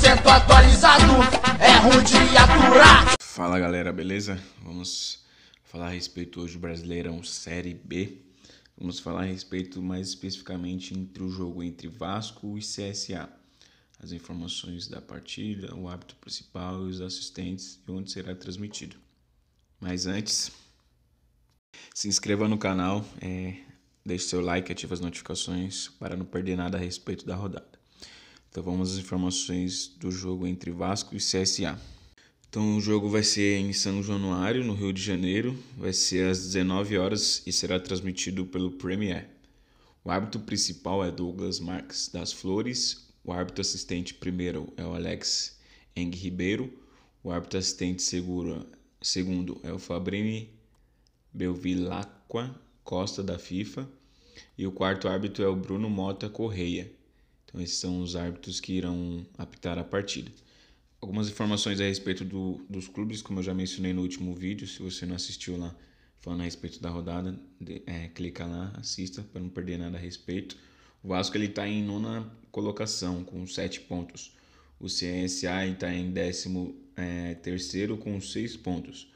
100% atualizado, é aturar. Fala galera, beleza? Vamos falar a respeito hoje do Brasileirão Série B. Vamos falar a respeito mais especificamente entre o jogo entre Vasco e CSA. As informações da partida, o hábito principal, os assistentes e onde será transmitido. Mas antes, se inscreva no canal, é, deixe seu like, e ative as notificações para não perder nada a respeito da rodada. Então vamos às informações do jogo entre Vasco e CSA. Então o jogo vai ser em São Januário, no Rio de Janeiro, vai ser às 19 horas e será transmitido pelo Premier. O árbitro principal é Douglas Marques das Flores, o árbitro assistente primeiro é o Alex Eng Ribeiro, o árbitro assistente segundo é o Fabrini Belvilacqua Costa da FIFA e o quarto árbitro é o Bruno Mota Correia. Então, esses são os árbitros que irão apitar a partida. Algumas informações a respeito do, dos clubes, como eu já mencionei no último vídeo, se você não assistiu lá falando a respeito da rodada, de, é, clica lá, assista para não perder nada a respeito. O Vasco ele está em nona colocação com sete pontos. O CSA está em décimo é, terceiro com seis pontos.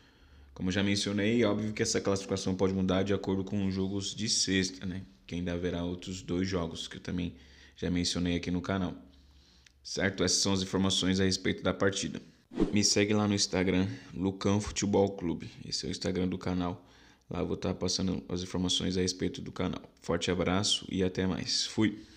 Como já mencionei, é óbvio que essa classificação pode mudar de acordo com os jogos de sexta, né? Que ainda haverá outros dois jogos que eu também já mencionei aqui no canal. Certo? Essas são as informações a respeito da partida. Me segue lá no Instagram, Lucão Futebol Clube. Esse é o Instagram do canal. Lá vou estar passando as informações a respeito do canal. Forte abraço e até mais. Fui!